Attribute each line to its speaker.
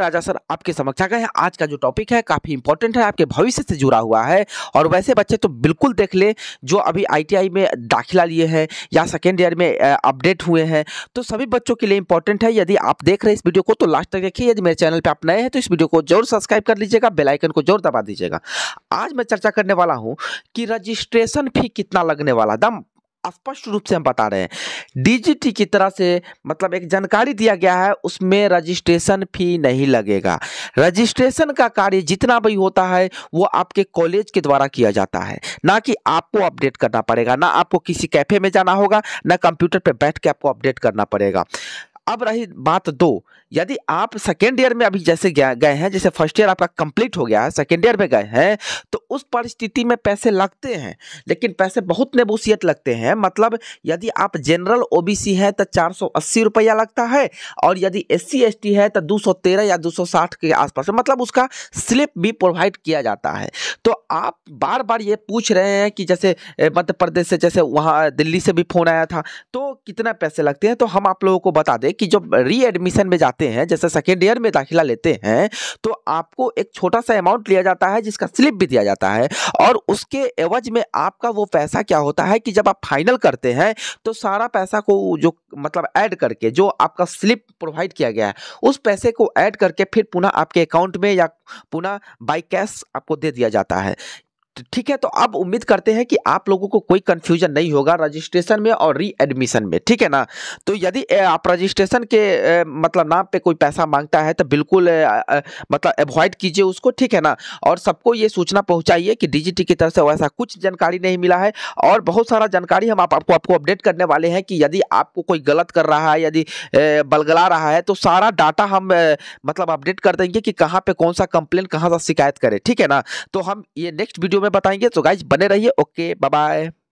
Speaker 1: राजा sir आपके समक्ष आ गए हैं आज का जो टॉपिक है काफ़ी इंपॉर्टेंट है आपके भविष्य से जुड़ा हुआ है और वैसे बच्चे तो बिल्कुल देख ले जो अभी आईटीआई में दाखिला लिए हैं या सेकेंड ईयर में अपडेट हुए हैं तो सभी बच्चों के लिए इंपॉर्टेंट है यदि आप देख रहे हैं इस वीडियो को तो लास्ट तक देखिए यदि मेरे चैनल पर आप नए हैं तो इस वीडियो को जरूर सब्सक्राइब कर लीजिएगा बेलाइकन को जरूर दबा दीजिएगा आज मैं चर्चा करने वाला हूँ कि रजिस्ट्रेशन फी कितना लगने वाला दम स्पष्ट रूप से हम बता रहे हैं डीजीटी की तरह से मतलब एक जानकारी दिया गया है उसमें रजिस्ट्रेशन फी नहीं लगेगा रजिस्ट्रेशन का कार्य जितना भी होता है वो आपके कॉलेज के द्वारा किया जाता है ना कि आपको अपडेट करना पड़ेगा ना आपको किसी कैफे में जाना होगा ना कंप्यूटर पर बैठ के आपको अपडेट करना पड़ेगा अब रही बात दो यदि आप सेकेंड ईयर में अभी जैसे गए हैं जैसे फर्स्ट ईयर आपका कंप्लीट हो गया है सेकेंड ईयर में गए हैं तो उस परिस्थिति में पैसे लगते हैं लेकिन पैसे बहुत नबूसियत लगते हैं मतलब यदि आप जनरल ओबीसी हैं तो चार सौ अस्सी रुपया लगता है और यदि एस सी है तो दो सौ तेरह या दो सौ साठ के आसपास मतलब उसका स्लिप भी प्रोवाइड किया जाता है तो आप बार बार ये पूछ रहे हैं कि जैसे मध्य प्रदेश से जैसे वहाँ दिल्ली से भी फ़ोन आया था तो कितना पैसे लगते हैं तो हम आप लोगों को बता दें कि जब एडमिशन में जाते हैं जैसे सेकेंड ईयर में दाखिला लेते हैं तो आपको एक छोटा सा अमाउंट लिया जाता है जिसका स्लिप भी दिया जाता है और उसके एवज में आपका वो पैसा क्या होता है कि जब आप फाइनल करते हैं तो सारा पैसा को जो मतलब ऐड करके जो आपका स्लिप प्रोवाइड किया गया है उस पैसे को ऐड करके फिर पुनः आपके अकाउंट में या पुनः बाई कैश आपको दे दिया जाता है ठीक है तो अब उम्मीद करते हैं कि आप लोगों को कोई कन्फ्यूजन नहीं होगा रजिस्ट्रेशन में और री एडमिशन में ठीक है ना तो यदि आप रजिस्ट्रेशन के मतलब नाम पे कोई पैसा मांगता है तो बिल्कुल मतलब अवॉइड कीजिए उसको ठीक है ना और सबको ये सूचना पहुंचाइए कि डीजीटी की तरफ से वैसा कुछ जानकारी नहीं मिला है और बहुत सारा जानकारी हम आप, आपको आपको अपडेट करने वाले हैं कि यदि आपको कोई गलत कर रहा है यदि बलगला रहा है तो सारा डाटा हम मतलब अपडेट कर देंगे कि कहाँ पर कौन सा कंप्लेन कहाँ सा शिकायत करें ठीक है ना तो हम ये नेक्स्ट वीडियो में बताएंगे तो गाइज बने रहिए ओके बाय